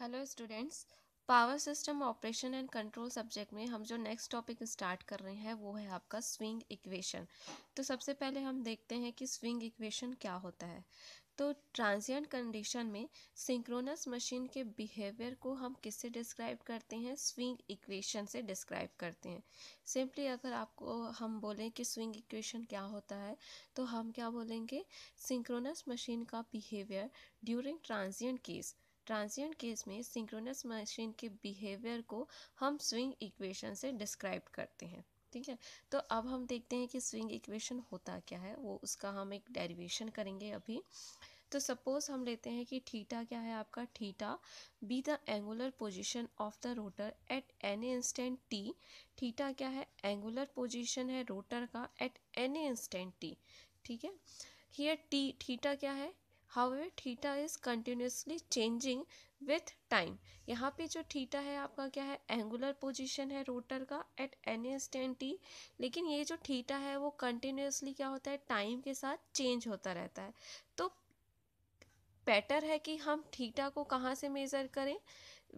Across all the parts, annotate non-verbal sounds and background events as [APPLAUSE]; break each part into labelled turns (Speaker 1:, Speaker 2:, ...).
Speaker 1: hello students power system operation and control subject में हम जो नेक्स्ट टॉपिक स्टार्ट कर रहे हैं वो है आपका स्विंग इक्वेशन तो सबसे पहले हम देखते हैं कि स्विंग इक्वेशन क्या होता है तो ट्रांजिएंट कंडीशन में सिंक्रोनस मशीन के बिहेवियर को हम किससे डिस्क्राइब करते हैं स्विंग इक्वेशन से डिस्क्राइब करते हैं सिंपली अगर आपको हम बोलें कि स्विंग इक्वेशन क्या होता है तो हम क्या बोलेंगे सिंक्रोनस मशीन का behaviour during transient case transient case में सिंक्रोनस मशीन के बिहेवियर को हम स्विंग इक्वेशन से डिस्क्राइब करते हैं ठीक है तो अब हम देखते हैं कि स्विंग इक्वेशन होता क्या है वो उसका हम एक डेरिवेशन करेंगे अभी तो सपोज़ हम लेते हैं कि थीटा क्या है आपका theta be the angular position of the rotor at any instant T theta क्या है एंगुलर पोजीशन है रोटर का एट एनी इंस्टेंट टी ठीक है हियर टी थीटा क्या है However, theta is continuously changing with time यहाँ पे जो थीटा है आपका क्या है एंगुलर पोजिशन है रोटर का एट एनी instant टी लेकिन ये जो थीटा है वो कंटिन्यूसली क्या होता है टाइम के साथ चेंज होता रहता है तो बेटर है कि हम थीटा को कहाँ से मेज़र करें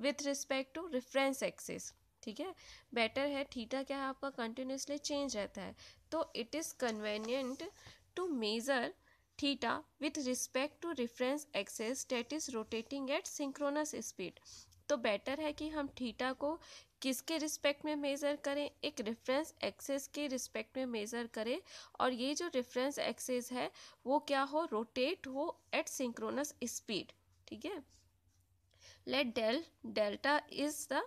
Speaker 1: with respect to reference axis ठीक है बेटर है थीटा क्या है आपका कंटिन्यूसली चेंज रहता है तो it is convenient to measure theta with respect to reference axis that is rotating at synchronous speed तो बेटर है कि हम थीटा को किसके रिस्पेक्ट में मेज़र करें एक रेफरेंस एक्सेस के रिस्पेक्ट में मेज़र करें और ये जो रेफरेंस एक्सेस है वो क्या हो रोटेट हो एट सिंक्रोनस स्पीड ठीक है let del delta is the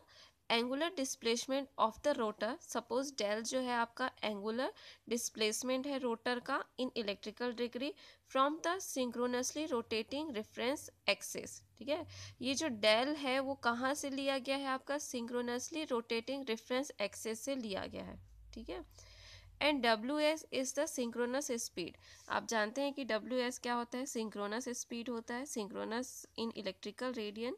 Speaker 1: angular displacement of the rotor suppose del जो है आपका एंगुलर डिस्प्लेसमेंट है रोटर का in electrical degree from the synchronously rotating reference axis ठीक है ये जो डेल है वो कहाँ से लिया गया है आपका सिंक्रोनसली रोटेटिंग रेफरेंस एक्सेस से लिया गया है ठीक है and W S is the synchronous speed आप जानते हैं कि डब्ल्यू एस क्या होता है सिंक्रोनस स्पीड होता है synchronous in electrical radian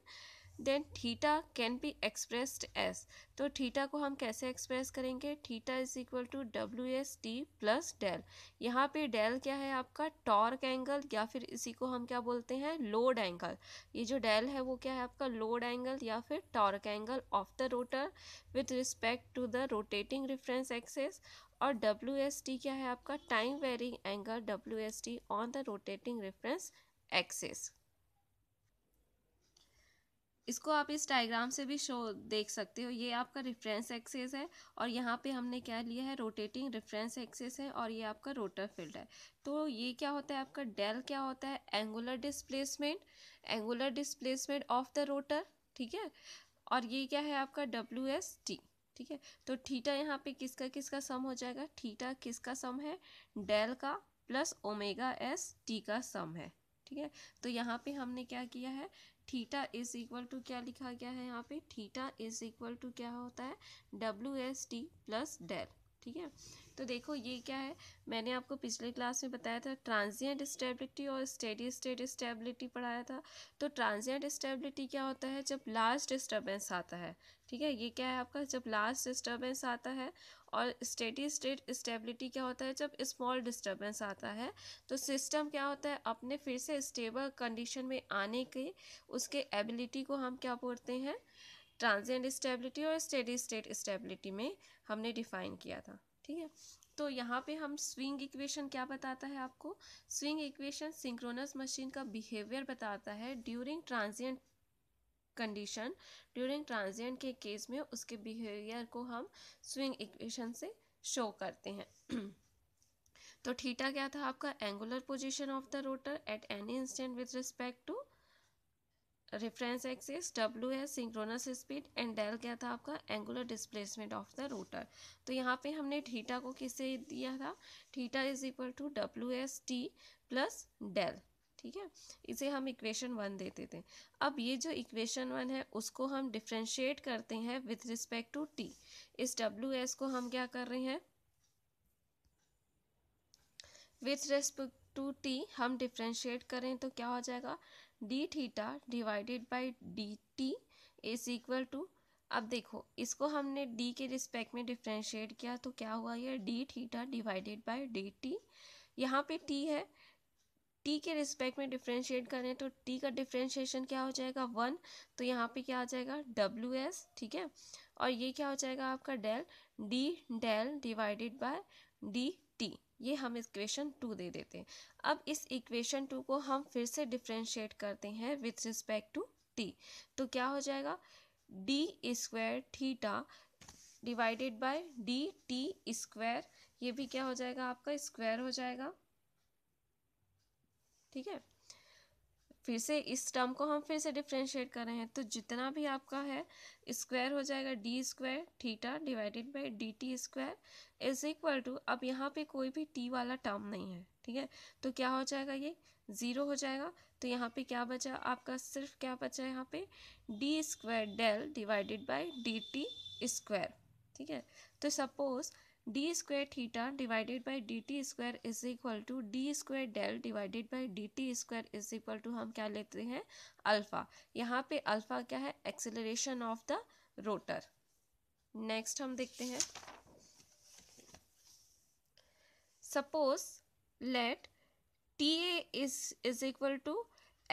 Speaker 1: then theta can be expressed as तो थीटा को हम कैसे एक्सप्रेस करेंगे theta is equal to W S T plus del यहाँ पे डेल क्या है आपका टॉर्क एंगल या फिर इसी को हम क्या बोलते हैं लोड एंगल ये जो डेल है वो क्या है आपका लोड एंगल या फिर torque angle of the rotor with respect to the rotating reference axis और डब्ल्यू एस टी क्या है आपका time varying angle W S T on the rotating reference axis इसको आप इस डायग्राम से भी शो देख सकते हो ये आपका रेफरेंस एक्सेस है और यहाँ पे हमने क्या लिया है रोटेटिंग रेफरेंस एक्सेस है और ये आपका रोटर फील्ड है तो ये क्या होता है आपका डेल क्या होता है angular displacement angular displacement of the rotor ठीक है और ये क्या है आपका डब्ल्यू एस टी ठीक है तो ठीटा यहाँ पे किसका किसका सम हो जाएगा ठीटा किसका सम है डेल का प्लस ओमेगा एस टी का सम है ठीक है तो यहाँ पे हमने क्या किया है थीटा इज इक्वल टू क्या लिखा गया है यहाँ पे थीटा इज इक्वल टू क्या होता है W S T plus del ठीक है तो देखो ये क्या है मैंने आपको पिछले क्लास में बताया था ट्रांजिएंट स्टेबिलिटी और स्टेडी स्टेट स्टेबिलिटी पढ़ाया था तो ट्रांजिएंट स्टेबिलिटी क्या होता है जब लास्ट डिस्टर्बेंस आता है ठीक है ये क्या है आपका जब लास्ट डिस्टर्बेंस आता है और स्टेडी स्टेट स्टेबिलिटी क्या होता है जब स्मॉल डिस्टर्बेंस आता है तो सिस्टम क्या होता है अपने फिर से स्टेबल कंडीशन में आने के उसके एबिलिटी को हम क्या बोलते हैं ट्रांजिएंट स्टेबिलिटी और स्टेडी स्टेट स्टेबिलिटी में हमने डिफाइन किया था ठीक है तो यहाँ पे हम स्विंग इक्वेशन क्या बताता है आपको स्विंग इक्वेशन सिंक्रोनस मशीन का बिहेवियर बताता है during transient condition during transient के केस में उसके बिहेवियर को हम स्विंग इक्वेशन से शो करते हैं [CLEARS THROAT] तो थीटा क्या था आपका angular position of the rotor at any instant with respect to reference axis W है सिंक्रोनस स्पीड एंड डेल क्या था आपका angular displacement of the rotor तो यहाँ पे हमने थीटा को किससे दिया था theta is equal to W S T plus del ठीक है इसे हम इक्वेशन वन देते थे अब ये जो इक्वेशन वन है उसको हम डिफ्रेंशिएट करते हैं विथ रिस्पेक्ट टू टी इस डब्ल्यू एस को हम क्या कर रहे हैं विथ रेस्पेक्ट टू टी हम डिफ्रेंशिएट करें तो क्या हो जाएगा D theta divided by D T is equal to अब देखो इसको हमने डी के रिस्पेक्ट में डिफ्रेंशिएट किया तो क्या हुआ ये D theta divided by D T यहाँ पे टी है टी के रिस्पेक्ट में डिफ्रेंशिएट करें तो टी का डिफ्रेंशिएशन क्या हो जाएगा वन तो यहाँ पे क्या आ जाएगा डब्ल्यू एस ठीक है और ये क्या हो जाएगा आपका del D del divided by D T ये हम इक्वेशन टू दे देते हैं अब इस इक्वेशन टू को हम फिर से डिफ्रेंशिएट करते हैं विथ रिस्पेक्ट टू टी तो क्या हो जाएगा D square theta divided by D T square ये भी क्या हो जाएगा आपका स्क्वायर हो जाएगा ठीक है फिर से इस टर्म को हम फिर से डिफ्रेंशिएट कर रहे हैं तो जितना भी आपका है स्क्वायर हो जाएगा D square theta divided by D T square is equal to अब यहाँ पे कोई भी टी वाला टर्म नहीं है ठीक है तो क्या हो जाएगा ये ज़ीरो हो जाएगा तो यहाँ पे क्या बचा आपका सिर्फ क्या बचा यहाँ पे D square del divided by D T square ठीक है तो suppose D square theta divided by D T square is equal to D square del divided by D T square is equal to हम क्या लेते हैं alpha यहाँ पे alpha क्या है acceleration of the rotor next हम देखते हैं suppose let T A is is equal to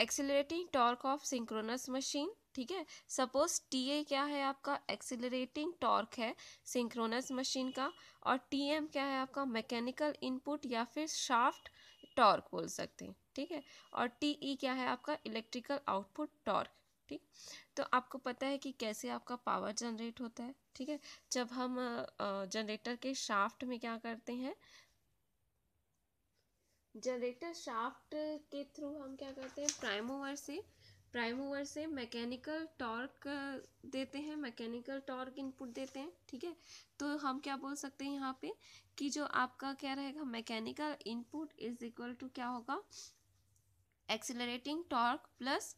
Speaker 1: accelerating torque of synchronous machine ठीक है सपोज टी ए क्या है आपका एक्सिलरेटिंग टॉर्क है सिंक्रोनस मशीन का और टी एम क्या है आपका मैकेनिकल इनपुट या फिर शाफ्ट टॉर्क बोल सकते हैं ठीक है और टी ई e क्या है आपका इलेक्ट्रिकल आउटपुट टॉर्क ठीक तो आपको पता है कि कैसे आपका पावर जनरेट होता है ठीक है जब हम जनरेटर के शाफ्ट में क्या करते हैं जनरेटर शाफ्ट के थ्रू हम क्या करते हैं प्राइमोवर से प्राइम मूवर से मैकेनिकल टॉर्क uh, देते हैं मैकेनिकल टॉर्क इनपुट देते हैं ठीक है तो हम क्या बोल सकते हैं यहाँ पे कि जो आपका क्या रहेगा mechanical input is equal to क्या होगा एक्सिलरेटिंग टॉर्क प्लस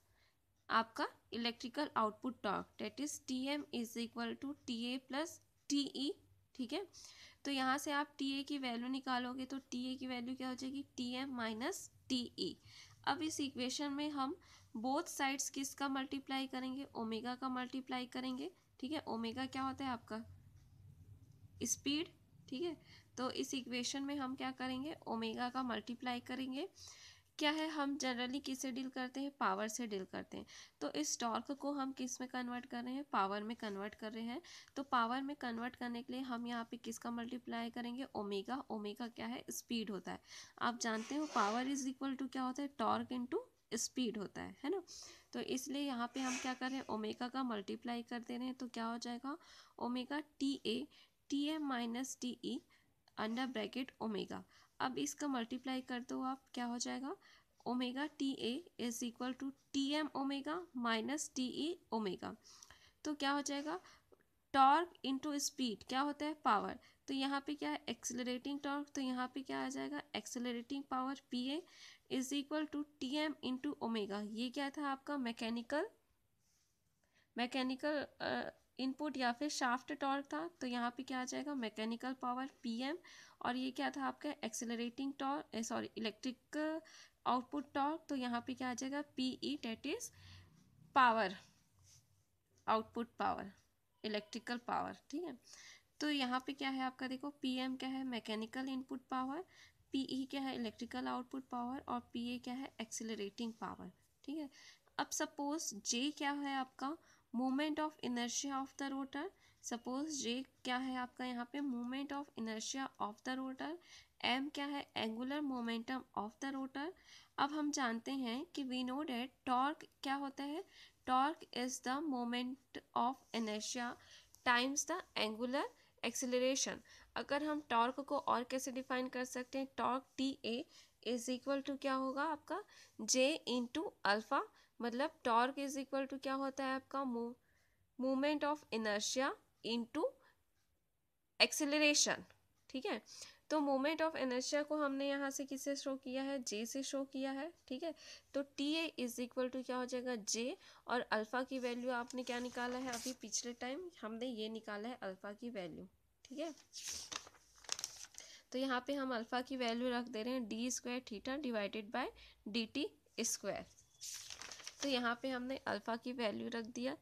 Speaker 1: आपका electrical output torque that is T M is equal to T A plus T E ठीक है तो यहाँ से आप टी ए की वैल्यू निकालोगे तो टी ए की वैल्यू क्या हो जाएगी T M minus T E अब इस इक्वेशन में हम बोथ साइड्स किसका मल्टीप्लाई करेंगे ओमेगा का मल्टीप्लाई करेंगे ठीक है ओमेगा क्या होता है आपका स्पीड ठीक है तो इस इक्वेशन में हम क्या करेंगे ओमेगा का मल्टीप्लाई करेंगे क्या है हम जनरली किससे डील करते हैं पावर से डील करते हैं तो इस टॉर्क को हम किस में कन्वर्ट कर रहे हैं पावर में कन्वर्ट कर रहे हैं तो पावर में कन्वर्ट करने के लिए हम यहाँ पे किसका मल्टीप्लाई करेंगे ओमेगा ओमेगा क्या है स्पीड होता है आप जानते हो पावर इज इक्वल टू क्या होता है टॉर्क इंटू स्पीड होता है है ना तो इसलिए यहाँ पे हम क्या कर रहे हैं ओमेगा का मल्टीप्लाई कर दे रहे हैं तो क्या हो जाएगा omega T A T A minus T E under bracket omega अब इसका मल्टीप्लाई कर दो आप क्या हो जाएगा omega T A is equal to T M omega minus T E omega तो क्या हो जाएगा टॉर्क इंटू स्पीड क्या होता है पावर तो यहाँ पे क्या है एक्सेलरेटिंग टॉर्क तो यहाँ पे क्या आ जाएगा accelerating power P A is equal to T M into omega ये क्या था आपका मैकेनिकल मैकेनिकल इनपुट या फिर शाफ्ट टॉर्क था तो यहाँ पे क्या आ जाएगा मैकेनिकल पावर पी एम और ये क्या था आपका accelerating torque sorry electric output torque तो यहाँ पे क्या आ जाएगा P E that is power output power electrical power ठीक है तो यहाँ पे क्या है आपका देखो पी एम क्या है mechanical input power P E क्या है इलेक्ट्रिकल आउटपुट पावर और पी ए क्या है एक्सिलरेटिंग पावर ठीक है अब सपोज जे क्या है आपका moment of inertia of the rotor suppose J क्या है आपका यहाँ पे moment of inertia of the rotor M क्या है angular momentum of the rotor अब हम जानते हैं कि वी नो डेट टॉर्क क्या होता है torque is the moment of inertia times the angular acceleration अगर हम टॉर्क को और कैसे डिफाइन कर सकते हैं torque T A is equal to क्या होगा आपका जे इंटू अल्फ़ा मतलब टॉर्क इज इक्वल टू क्या होता है आपका movement of inertia into acceleration ठीक है तो मोमेंट ऑफ एनर्शिया को हमने यहाँ से किससे शो किया है जे से शो किया है ठीक है तो T A is equal to क्या हो जाएगा जे और अल्फ़ा की वैल्यू आपने क्या निकाला है अभी पिछले टाइम हमने ये निकाला है अल्फ़ा की वैल्यू ठीक है तो यहाँ पे हम अल्फ़ा की वैल्यू रख दे रहे हैं D square theta divided by D T square तो यहाँ पे हमने अल्फ़ा की वैल्यू रख दिया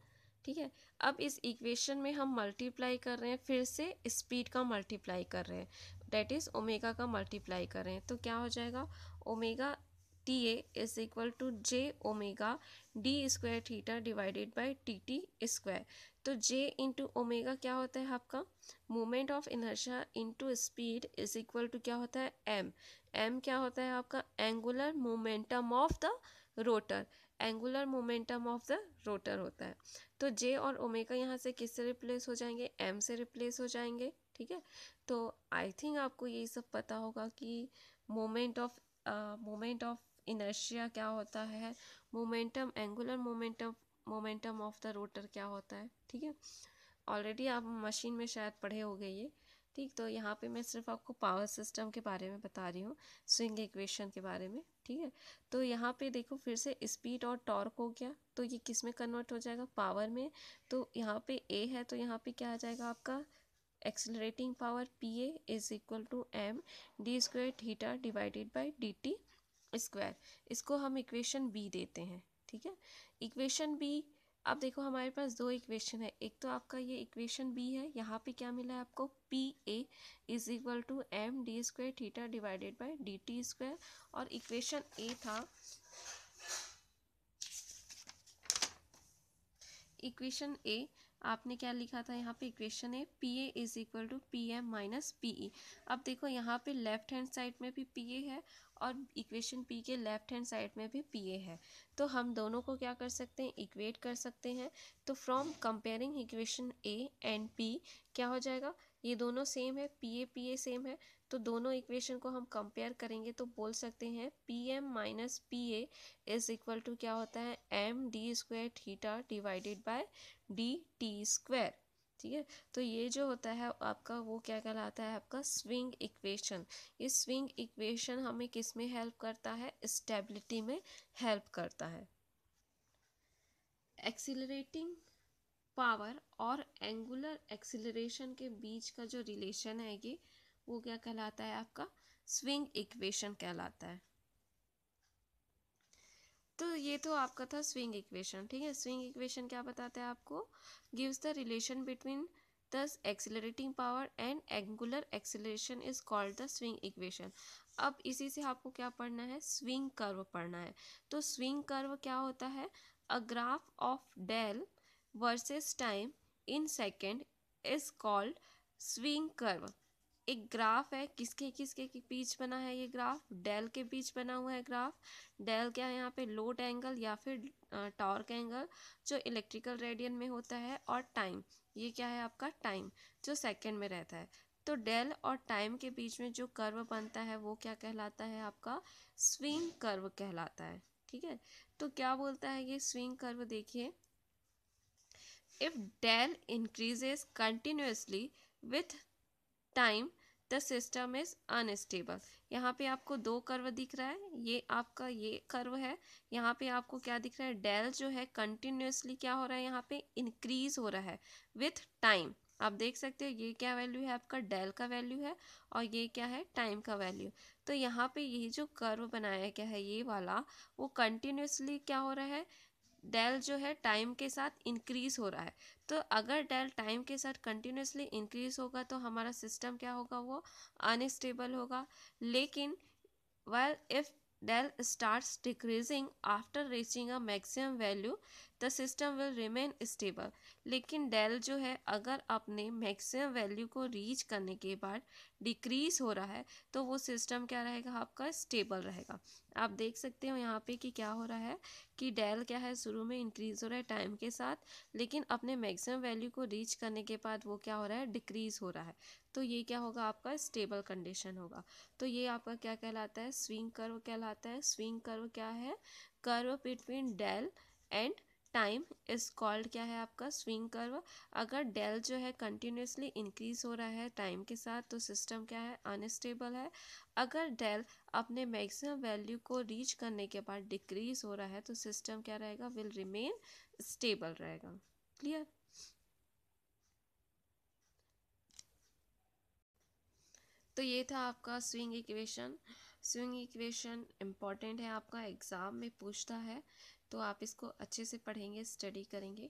Speaker 1: ठीक है अब इस इक्वेशन में हम मल्टीप्लाई कर रहे हैं फिर से स्पीड का मल्टीप्लाई कर रहे हैं डेट इज़ ओमेगा का मल्टीप्लाई कर रहे हैं तो क्या हो जाएगा omega T A is equal to J omega D square theta divided by T T square तो जे इंटू ओमेगा क्या होता है आपका moment of inertia into speed is equal to क्या होता है एम एम क्या होता है आपका angular momentum of the rotor angular momentum of the rotor होता है तो जे और ओमेगा यहाँ से किससे रिप्लेस हो जाएंगे एम से रिप्लेस हो जाएंगे ठीक है तो आई थिंक आपको यही सब पता होगा कि moment of moment of inertia क्या होता है momentum angular momentum momentum of the rotor क्या होता है ठीक है ऑलरेडी आप मशीन में शायद पढ़े हो गए ये ठीक तो यहाँ पे मैं सिर्फ आपको पावर सिस्टम के बारे में बता रही हूँ स्विंग इक्वेशन के बारे में ठीक है तो यहाँ पे देखो फिर से स्पीड और टॉर्क हो गया तो ये किस में कन्वर्ट हो जाएगा पावर में तो यहाँ पे ए है तो यहाँ पे क्या आ जाएगा आपका accelerating power P A is equal to M D square theta divided by D T square इसको हम इक्वेशन बी देते हैं ठीक है इक्वेशन बी अब देखो हमारे पास दो इक्वेशन है एक तो आपका ये इक्वेशन बी है यहाँ पे क्या मिला है आपको P A is equal to M D square theta divided by D T square और इक्वेशन ए था इक्वेशन ए आपने क्या लिखा था यहाँ पे equation A P A is equal to P M minus P E अब देखो यहाँ पे लेफ्ट हैंड साइड में भी पी ए है और इक्वेशन पी के लेफ्ट हैंड साइड में भी पी ए है तो हम दोनों को क्या कर सकते हैं इक्वेट कर सकते हैं तो from comparing equation A and P क्या हो जाएगा ये दोनों सेम है P A P A same है तो दोनों इक्वेशन को हम कंपेयर करेंगे तो बोल सकते हैं P M minus P A is equal to क्या होता है M D square theta divided by D T square ठीक है तो ये जो होता है आपका वो क्या कहलाता है आपका स्विंग इक्वेशन ये स्विंग इक्वेशन हमें किस में हेल्प करता है स्टेबिलिटी में हेल्प करता है एक्सिलरेटिंग पावर और एंगुलर एक्सिलरेशन के बीच का जो रिलेशन है ये वो क्या कहलाता है आपका स्विंग इक्वेशन कहलाता है तो ये तो आपका था स्विंग इक्वेशन ठीक है स्विंग इक्वेशन क्या बताता है आपको gives the relation between the accelerating power and angular acceleration is called the swing equation अब इसी से आपको क्या पढ़ना है स्विंग कर्व पढ़ना है तो स्विंग कर्व क्या होता है a graph of del versus time in second is called swing curve एक ग्राफ है किसके किसके के बीच बना है ये ग्राफ डेल के बीच बना हुआ है ग्राफ डेल क्या है यहाँ पे लोड एंगल या फिर टॉर्क एंगल जो इलेक्ट्रिकल रेडियन में होता है और टाइम ये क्या है आपका टाइम जो सेकेंड में रहता है तो डेल और टाइम के बीच में जो कर्व बनता है वो क्या कहलाता है आपका स्विंग कर्व कहलाता है ठीक है तो क्या बोलता है ये स्विंग कर्व देखिए if del increases continuously with time the system is unstable यहाँ पे आपको दो कर्व दिख रहा है ये आपका ये कर्व है यहाँ पे आपको क्या दिख रहा है डेल जो है कंटिन्यूसली क्या हो रहा है यहाँ पे इंक्रीज हो रहा है विथ टाइम आप देख सकते हो ये क्या वैल्यू है आपका डेल का वैल्यू है और ये क्या है टाइम का वैल्यू तो यहाँ पे ये जो कर्व बनाया गया है ये वाला वो कंटिन्यूसली क्या हो रहा है डेल जो है टाइम के साथ इंक्रीज हो रहा है तो अगर डेल टाइम के साथ कंटिन्यूसली इंक्रीज होगा तो हमारा सिस्टम क्या होगा वो अनस्टेबल होगा लेकिन well if del starts decreasing after reaching a maximum value the system will remain stable लेकिन डेल जो है अगर अपने मैक्सिमम वैल्यू को रीच करने के बाद डिक्रीज हो रहा है तो वो सिस्टम क्या रहेगा आपका स्टेबल रहेगा आप देख सकते हो यहाँ पे कि क्या हो रहा है कि डेल क्या है शुरू में इंक्रीज़ हो रहा है टाइम के साथ लेकिन अपने मैक्सिमम वैल्यू को रीच करने के बाद वो क्या हो रहा है डिक्रीज़ हो रहा है तो ये क्या होगा आपका स्टेबल कंडीशन होगा तो ये आपका क्या कहलाता है स्विंग कर्व कहलाता है स्विंग कर्व क्या है curve between del and time is called क्या है आपका स्विंग कर्व अगर डेल जो है कंटिन्यूसली इंक्रीज़ हो रहा है टाइम के साथ तो सिस्टम क्या है अनस्टेबल है अगर डेल अपने मैक्सिमम वैल्यू को रीच करने के बाद डिक्रीज़ हो रहा है तो सिस्टम क्या रहेगा विल रिमेन स्टेबल रहेगा क्लियर तो ये था आपका swing equation swing equation important है आपका एग्ज़ाम में पूछता है तो आप इसको अच्छे से पढ़ेंगे स्टडी करेंगे